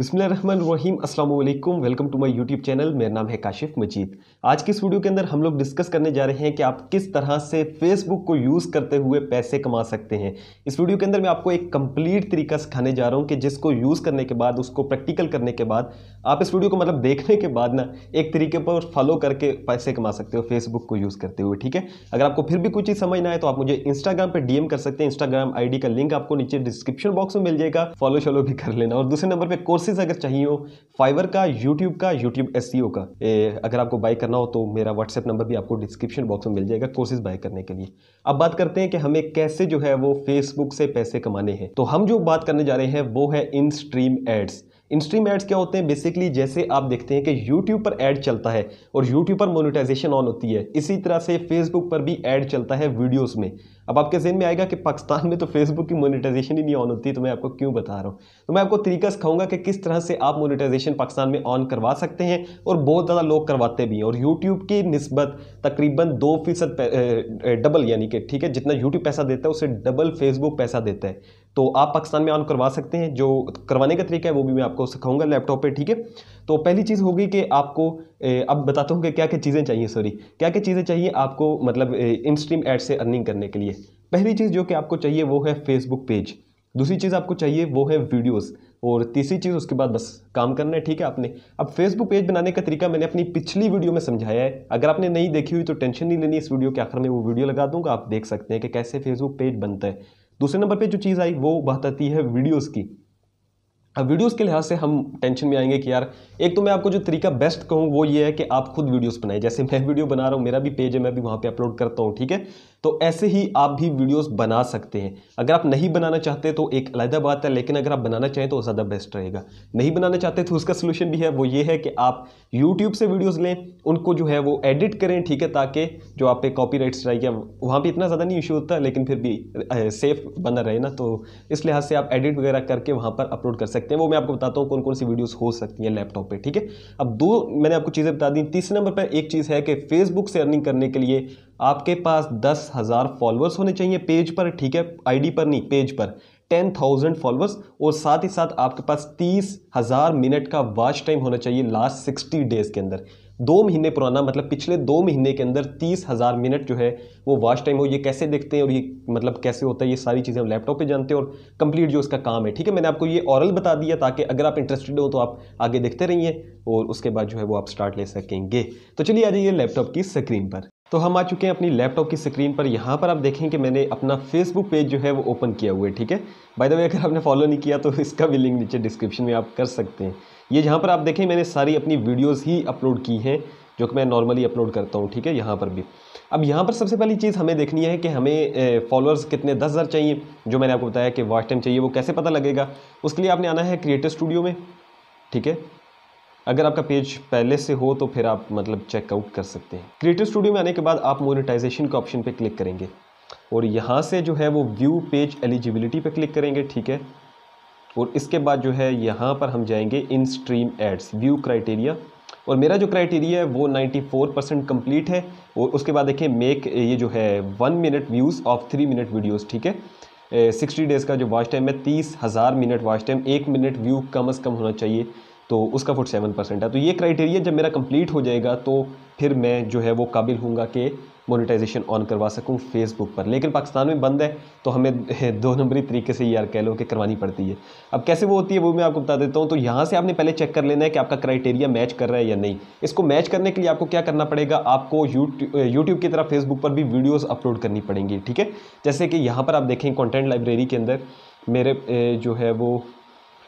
बिस्मिल्लाहिर्रहमानिर्रहीम अस्सलाम वालेकुम welcome to my YouTube channel मेरा नाम है काशिफ मजीद आज की इस वीडियो के अंदर हम लोग डिस्कस करने जा रहे हैं कि आप किस तरह से फेसबुक को यूज़ करते हुए पैसे कमा सकते हैं इस वीडियो के अंदर मैं आपको एक कंप्लीट तरीका सिखाने जा रहा हूँ कि जिसको यूज़ करने के बाद उसको प्रैक्टिकल करने के बाद आप इस वीडियो को मतलब देखने के बाद ना एक तरीके पर फॉलो करके पैसे कमा सकते हो फेसबुक को यूज़ करते हुए ठीक है अगर आपको फिर भी कुछ चीज़ समझ ना आए तो आप मुझे इंस्टाग्राम पर डीएम कर सकते हैं इंस्टाग्राम आई का लिंक आपको नीचे डिस्क्रिप्शन बॉक्स में मिल जाएगा फॉलो शॉलो भी कर लेना और दूसरे नंबर पर कोर्स कोर्सेज अगर चाहिए हो फाइवर का यूट्यूब का यूट्यूब एस e का ए, अगर आपको बाई करना हो तो मेरा व्हाट्सएप नंबर भी आपको डिस्क्रिप्शन बॉक्स में मिल जाएगा कोर्सेज बाई करने के लिए अब बात करते हैं कि हमें कैसे जो है वो फेसबुक से पैसे कमाने हैं तो हम जो बात करने जा रहे हैं वो है in stream ads instream ads क्या होते हैं बेसिकली जैसे आप देखते हैं कि यूट्यूब पर एड चलता है और यूट्यूब पर मोनिटाइजेशन ऑन होती है इसी तरह से फेसबुक पर भी एड चलता है वीडियोस में अब आपके जहन में आएगा कि पाकिस्तान में तो फेसबुक की मोनिटाइजेशन ही नहीं ऑन होती तो मैं आपको क्यों बता रहा हूँ तो मैं आपको तरीका सिखाऊंगा कि किस तरह से आप मोनिटाइजेशन पाकिस्तान में ऑन करवा सकते हैं और बहुत ज़्यादा लोग करवाते भी हैं और यूट्यूब की नस्बत तकरीबन दो फीसद डबल यानी कि ठीक है जितना यूट्यूब पैसा देता है उसे डबल फेसबुक पैसा देता है तो आप पाकिस्तान में ऑन करवा सकते हैं जो करवाने का तरीका है वो भी मैं आपको सिखाऊंगा लैपटॉप पे ठीक है तो पहली चीज़ होगी कि आपको अब बताता हूँ कि क्या क्या चीज़ें चाहिए सॉरी क्या क्या चीज़ें चाहिए आपको मतलब इन स्ट्रीम एड से अर्निंग करने के लिए पहली चीज़ जो कि आपको चाहिए वो है फेसबुक पेज दूसरी चीज़ आपको चाहिए वो है वीडियोज़ और तीसरी चीज़ उसके बाद बस काम करना है ठीक है आपने अब फेसबुक पेज बनाने का तरीका मैंने अपनी पिछली वीडियो में समझाया है अगर आपने नहीं देखी हुई तो टेंशन नहीं लेनी इस वीडियो के आखिर में वो वीडियो लगा दूंगा आप देख सकते हैं कि कैसे फेसबुक पेज बनता है दूसरे नंबर पे जो चीज़ आई वो बात आती है वीडियोस की अब वीडियोस के लिहाज से हम टेंशन में आएंगे कि यार एक तो मैं आपको जो तरीका बेस्ट कहूँ वो ये है कि आप खुद वीडियोस बनाएं जैसे मैं वीडियो बना रहा हूँ मेरा भी पेज है मैं भी वहाँ पे अपलोड करता हूँ ठीक है तो ऐसे ही आप भी वीडियोस बना सकते हैं अगर आप नहीं बनाना चाहते तो एक अलहदा बात है लेकिन अगर आप बनाना चाहें तो ज़्यादा बेस्ट रहेगा नहीं बनाना चाहते तो उसका सोल्यूशन भी है वो ये है कि आप यूट्यूब से वीडियोज़ लें उनको जो है वो एडिट करें ठीक है ताकि जो आप पे कॉपी राइट्स रहेगा वहाँ पर इतना ज़्यादा नहीं इशू होता लेकिन फिर भी सेफ़ बना रहे ना तो इस लिहाज से आप एडिट वगैरह करके वहाँ पर अपलोड कर सकते हैं वो मैं आपको बताता हूँ कौन कौन सी वीडियोज़ हो सकती हैं लैपटॉप पर ठीक है अब दो मैंने आपको चीज़ें बता दी तीसरे नंबर पर एक चीज़ है कि फेसबुक से अर्निंग करने के लिए आपके पास दस हज़ार फॉलोअर्स होने चाहिए पेज पर ठीक है आईडी पर नहीं पेज पर टेन थाउजेंड फॉलोअर्स और साथ ही साथ आपके पास तीस हज़ार मिनट का वॉच टाइम होना चाहिए लास्ट सिक्सटी डेज़ के अंदर दो महीने पुराना मतलब पिछले दो महीने के अंदर तीस हज़ार मिनट जो है वो वॉच टाइम हो ये कैसे देखते हैं और ये मतलब कैसे होता है ये सारी चीज़ें हम लैपटॉप पे जानते हैं और कंप्लीट जो इसका काम है ठीक है मैंने आपको ये ऑरल बता दिया ताकि अगर आप इंटरेस्टेड हो तो आप आगे देखते रहिए और उसके बाद जो है वो आप स्टार्ट ले सकेंगे तो चलिए आ जाइए लैपटॉप की स्क्रीन पर तो हम आ चुके हैं अपनी लैपटॉप की स्क्रीन पर यहाँ पर आप देखें कि मैंने अपना फेसबुक पेज जो है वो ओपन किया हुआ है ठीक है बाय द वे अगर आपने फॉलो नहीं किया तो इसका भी लिंक नीचे डिस्क्रिप्शन में आप कर सकते हैं ये जहाँ पर आप देखें मैंने सारी अपनी वीडियोस ही अपलोड की हैं जो कि मैं नॉर्मली अपलोड करता हूँ ठीक है यहाँ पर भी अब यहाँ पर सबसे पहली चीज़ हमें देखनी है कि हमें फॉलोअर्स कितने दस हज़ार चाहिए जो मैंने आपको बताया कि वॉच टाइम चाहिए वो कैसे पता लगेगा उसके लिए आपने आना है क्रिएटर स्टूडियो में ठीक है अगर आपका पेज पहले से हो तो फिर आप मतलब चेकआउट कर सकते हैं क्रिएटिव स्टूडियो में आने के बाद आप मोनिटाइजेशन के ऑप्शन पर क्लिक करेंगे और यहाँ से जो है वो व्यू पेज एलिजिबिलिटी पर क्लिक करेंगे ठीक है और इसके बाद जो है यहाँ पर हम जाएंगे in stream ads view criteria और मेरा जो क्राइटेरिया है वो 94 परसेंट कम्प्लीट है और उसके बाद देखिए मेक ये जो है one minute views of three minute videos ठीक है सिक्सटी डेज़ का जो वॉच टाइम है तीस हज़ार मिनट वॉच टाइम एक मिनट व्यू कम अज़ कम होना चाहिए तो उसका फुट सेवन परसेंट है तो ये क्राइटेरिया जब मेरा कंप्लीट हो जाएगा तो फिर मैं जो है वो काबिल हूँगा कि मोनेटाइजेशन ऑन करवा सकूँ फेसबुक पर लेकिन पाकिस्तान में बंद है तो हमें दो नंबरी तरीके से यार कह लो कि करवानी पड़ती है अब कैसे वो होती है वो मैं आपको बता देता हूँ तो यहाँ से आपने पहले चेक कर लेना है कि आपका क्राइटेरिया मैच कर रहा है या नहीं इसको मैच करने के लिए आपको क्या करना पड़ेगा आपको यूट्यूब की तरह फेसबुक पर भी वीडियोज़ अपलोड करनी पड़ेंगी ठीक है जैसे कि यहाँ पर आप देखें कॉन्टेंट लाइब्रेरी के अंदर मेरे जो है वो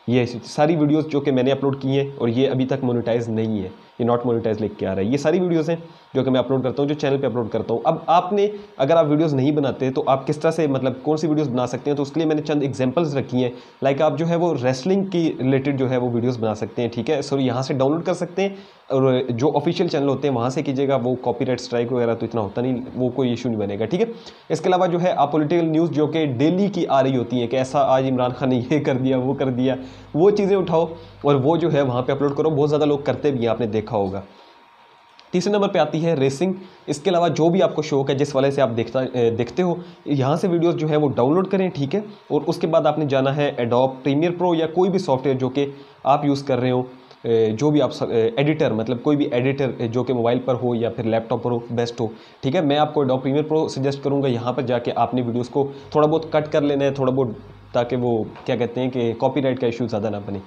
ये सारी वीडियोस जो कि मैंने अपलोड की हैं और ये अभी तक मोनेटाइज नहीं है ये नॉट मोनिटाइज लिख के आ रहा है ये सारी वीडियोज़ हैं जो कि मैं अपलोड करता हूँ जो चैनल पे अपलोड करता हूँ अब आपने अगर आप वीडियोस नहीं बनाते तो आप किस तरह से मतलब कौन सी वीडियोस बना सकते हैं तो उसके लिए मैंने चंद एग्जांपल्स रखी हैं लाइक आप जो है वो रेसलिंग की रिलेटेड जो है वो वीडियोस बना सकते हैं ठीक है सो यहाँ से डाउनलोड कर सकते हैं और जो ऑफिशियल चैनल होते हैं वहाँ से कीजिएगा वो कॉपी स्ट्राइक वगैरह तो इतना होता नहीं वो कोई इशू नहीं बनेगा ठीक है इसके अलावा जो है आप पोलिटिकल न्यूज़ जो कि डेली की आ रही होती है कि ऐसा आज इमरान खान ने ये कर दिया वो कर दिया वो चीज़ें उठाओ और वो जो है वहाँ पर अपलोड करो बहुत ज़्यादा लोग करते भी हैं आपने देखा देखा होगा तीसरे नंबर पे आती है रेसिंग इसके अलावा जो भी आपको शौक है जिस वाले से आप देखता देखते हो यहाँ से वीडियोस जो है वो डाउनलोड करें ठीक है और उसके बाद आपने जाना है एडोप प्रीमियर प्रो या कोई भी सॉफ्टवेयर जो कि आप यूज़ कर रहे हो जो भी आप एडिटर मतलब कोई भी एडिटर जो कि मोबाइल पर हो या फिर लैपटॉप पर हो बेस्ट हो ठीक है मैं आपको एडोप प्रीमियर प्रो सजेस्ट करूँगा यहाँ पर जाके आपने वीडियोज़ को थोड़ा बहुत कट कर लेना है थोड़ा बहुत ताकि वो क्या कहते हैं कि कॉपीराइट का इशू ज़्यादा ना बने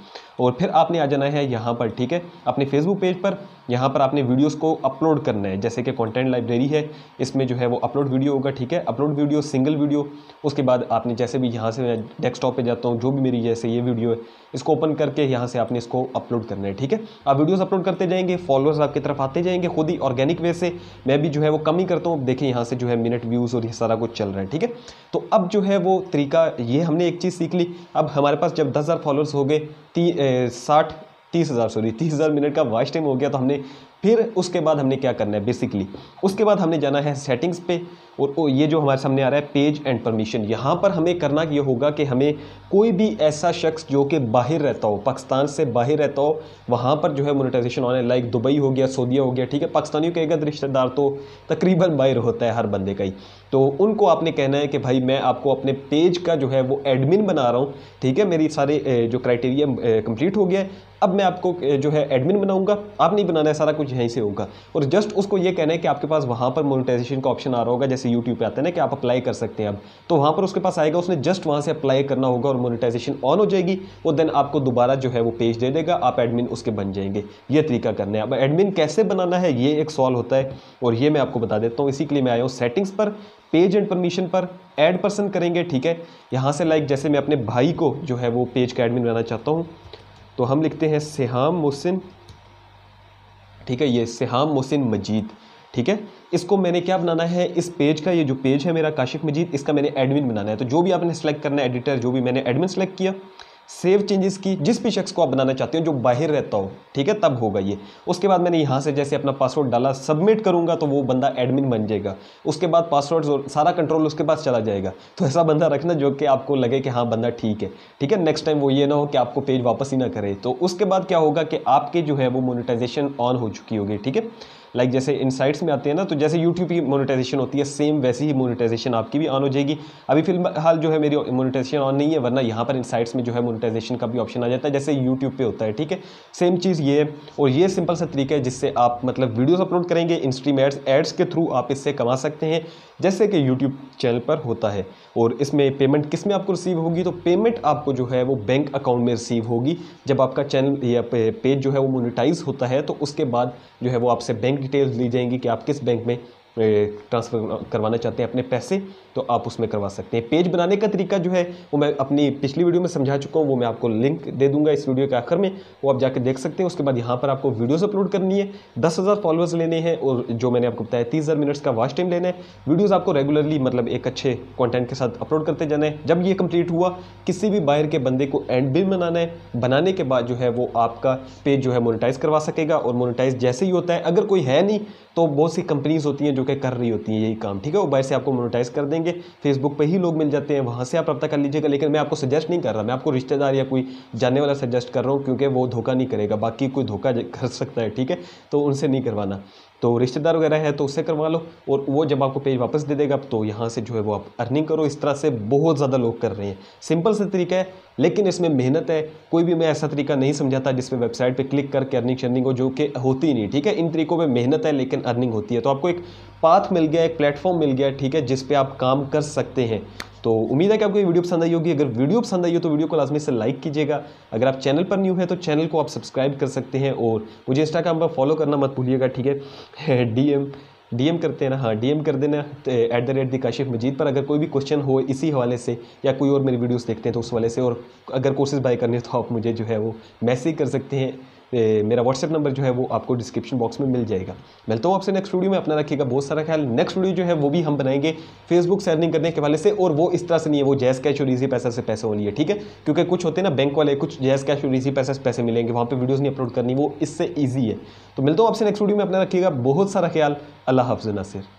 और फिर आपने आ जाना है यहाँ पर ठीक है अपने फेसबुक पेज पर यहाँ पर आपने वीडियोस को अपलोड करना है जैसे कि कंटेंट लाइब्रेरी है इसमें जो है वो अपलोड वीडियो होगा ठीक है अपलोड वीडियो सिंगल वीडियो उसके बाद आपने जैसे भी यहाँ से डेस्कटॉप पे जाता हूँ जो भी मेरी जैसे ये वीडियो है इसको ओपन करके यहाँ से आपने इसको अपलोड करना है ठीक है आप वीडियोज़ अपलोड करते जाएंगे फॉलोअर्स आपकी तरफ आते जाएंगे खुद ही ऑर्गेनिक वे से मैं भी जो है वो कम ही करता हूँ देखिए यहाँ से जो है मिनट व्यूज़ और ये सारा कुछ चल रहा है ठीक है तो अब जो है वो तरीका ये हमने एक चीज़ सीख ली अब हमारे पास जब दस हज़ार फॉलोअर्स हो गए ती साठ तीस हज़ार सॉरी तीस हज़ार मिनट का वॉच टाइम हो गया तो हमने फिर उसके बाद हमने क्या करना है बेसिकली उसके बाद हमने जाना है सेटिंग्स पे और ओ, ये जो हमारे सामने आ रहा है पेज एंड परमिशन यहाँ पर हमें करना ये होगा कि हमें कोई भी ऐसा शख्स जो कि बाहर रहता हो पाकिस्तान से बाहर रहता हो वहाँ पर जो है मोनिटाइजेशन ऑन है लाइक दुबई हो गया सऊदीया हो गया ठीक है पाकिस्तानियों के एक रिश्तेदार तो तकरीबन बाहर होता है हर बंदे का ही तो उनको आपने कहना है कि भाई मैं आपको अपने पेज का जो है वो एडमिन बना रहा हूँ ठीक है मेरी सारे जो क्राइटेरिया कम्प्लीट हो गया है अब मैं आपको जो है एडमिन बनाऊंगा आप नहीं बनाना है सारा कुछ यहीं से होगा और जस्ट उसको ये कहना है कि आपके पास वहाँ पर मोनिटाइजेशन का ऑप्शन आ रहा होगा जैसे यूट्यूब पे आते हैं ना कि आप अप्लाई कर सकते हैं अब तो वहाँ पर उसके पास आएगा उसने जस्ट वहाँ से अप्लाई करना होगा और मोनिटाइजेशन ऑन हो जाएगी वो देन आपको दोबारा जो है वो पेज दे देगा आप एडमिन उसके बन जाएंगे ये तरीका करना है अब एडमिन कैसे बनाना है ये एक सॉल्व होता है और ये मैं आपको बता देता हूँ इसी के लिए मैं आया हूँ सेटिंग्स पर पेज एंड परमिशन पर एड पर्सन करेंगे ठीक है यहाँ से लाइक जैसे मैं अपने भाई को जो है वो पेज का एडमिन बनाना चाहता हूँ तो हम लिखते हैं सेहाम मोहसिन ठीक है ये सेहाम मोहसिन मजीद ठीक है इसको मैंने क्या बनाना है इस पेज का ये जो पेज है मेरा काशिफ मजीद इसका मैंने एडमिन बनाना है तो जो भी आपने सेलेक्ट करना है एडिटर जो भी मैंने एडमिन सेलेक्ट किया सेव चेंजेस की जिस भी शख्स को आप बनाना चाहते हो जो बाहर रहता हो ठीक है तब होगा ये उसके बाद मैंने यहाँ से जैसे अपना पासवर्ड डाला सबमिट करूँगा तो वो बंदा एडमिन बन जाएगा उसके बाद पासवर्ड सारा कंट्रोल उसके पास चला जाएगा तो ऐसा बंदा रखना जो कि आपको लगे कि हाँ बंदा ठीक है ठीक है नेक्स्ट टाइम वो ये ना हो कि आपको पेज वापस ही ना करे तो उसके बाद क्या होगा कि आपके जो है वो मोनिटाइजेशन ऑन हो चुकी होगी ठीक है लाइक जैसे इनसाइट्स में आते हैं ना तो जैसे यूट्यूब की मोनिटाइजेशन होती है सेम वैसी ही मोनिटाइजेशन आपकी भी ऑन हो जाएगी अभी फिलहाल जो है मेरी मोनिटाइजेशन ऑन नहीं है वरना यहाँ पर इनसाइट्स में जो है मोनिटाइजेशन का भी ऑप्शन आ जाता है जैसे यूट्यूब पर होता है ठीक है सेम चीज़ ये और ये सिंपल सा तरीका है जिससे आप मतलब वीडियोज़ अपलोड करेंगे इंस्ट्रीम एड्स एड्स के थ्रू आप इससे कमा सकते हैं जैसे कि यूट्यूब चैनल पर होता है और इसमें पेमेंट किस में आपको रिसीव होगी तो पेमेंट आपको जो है वो बैंक अकाउंट में रिसीव होगी जब आपका चैनल या पेज जो है वो मोनिटाइज होता है तो उसके बाद जो है वो आपसे बैंक डिटेल्स ली जाएंगी कि आप किस बैंक में ट्रांसफ़र करवाना चाहते हैं अपने पैसे तो आप उसमें करवा सकते हैं पेज बनाने का तरीका जो है वो मैं अपनी पिछली वीडियो में समझा चुका हूँ वो मैं आपको लिंक दे दूंगा इस वीडियो के आखिर में वो आप जाकर देख सकते हैं उसके बाद यहाँ पर आपको वीडियोस अपलोड करनी है दस हज़ार फॉलोअर्स लेने हैं और जो मैंने आपको बताया तीस हज़ार मिनट्स का वॉच टाइम लेना है वीडियोज़ आपको रेगुलरली मतलब एक अच्छे कॉन्टेंट के साथ अपलोड करते जाना है जब ये कम्प्लीट हुआ किसी भी बाहर के बंदे को एंड बिल बनाना है बनाने के बाद जो है वो आपका पेज जो है मोनिटाइज करवा सकेगा और मोनिटाइज जैसे ही होता है अगर कोई है नहीं तो बहुत सी कंपनीज होती हैं जो कि कर रही होती हैं यही काम ठीक है वो बाहर से आपको मोनिटाइज कर देंगे जाएंगे फेसबुक पर ही लोग मिल जाते हैं वहाँ से आप रब्ता कर लीजिएगा लेकिन मैं आपको सजेस्ट नहीं कर रहा मैं आपको रिश्तेदार या कोई जानने वाला सजेस्ट कर रहा हूँ क्योंकि वो धोखा नहीं करेगा बाकी कोई धोखा कर सकता है ठीक है तो उनसे नहीं करवाना तो रिश्तेदार वगैरह है तो उससे करवा लो और वो जब आपको पेज वापस दे देगा तो यहाँ से जो है वो आप अर्निंग करो इस तरह से बहुत ज़्यादा लोग कर रहे हैं सिंपल सा तरीका है लेकिन इसमें मेहनत है कोई भी मैं ऐसा तरीका नहीं समझाता जिसमें वेबसाइट पर क्लिक करके अर्निंग शर्निंग हो जो कि होती नहीं ठीक है इन तरीकों में मेहनत है लेकिन अर्निंग होती है तो आपको एक पाथ मिल गया एक प्लेटफॉर्म मिल गया ठीक है जिसपे आप काम कर सकते हैं तो उम्मीद है कि आपको ये वीडियो पसंद आई होगी अगर वीडियो पसंद आई हो तो वीडियो को लाजमी से लाइक कीजिएगा अगर आप चैनल पर न्यू है तो चैनल को आप सब्सक्राइब कर सकते हैं और मुझे इंस्टाग्राम पर फॉलो करना मत भूलिएगा ठीक है डी एम डी एम करते हैं ना हाँ डी एम कर देना at the rate the Kashif Majeed पर अगर कोई भी क्वेश्चन हो इसी हवाले से या कोई और मेरी वीडियोस देखते हैं तो उस वाले से और अगर कोर्सेज बाय करने तो आप मुझे जो है वो मैसेज कर सकते हैं मेरा व्हाट्सएप नंबर जो है वो आपको डिस्क्रिप्शन बॉक्स में मिल जाएगा मिलता हूँ आपसे नेक्स्ट वीडियो में अपना रखिएगा बहुत सारा ख्याल नेक्स्ट वीडियो जो है वो भी हम बनाएंगे फेसबुक से अर्निंग करने के वाले से और वो इस तरह से नहीं है वो जैस कैश और ईजी पैसा से पैसे होनी है ठीक है क्योंकि कुछ होते हैं ना बैंक वाले कुछ जैस कैश और ईजी पैसा से पैसे मिलेंगे वहाँ पर वीडियोज़ नहीं अपलोड करनी वो इससे ईजी है तो मिलता हूँ आपसे नेक्स्ट वीडियो में अपना रखिएगा बहुत सारा ख्याल अल्लाह हाफ नसर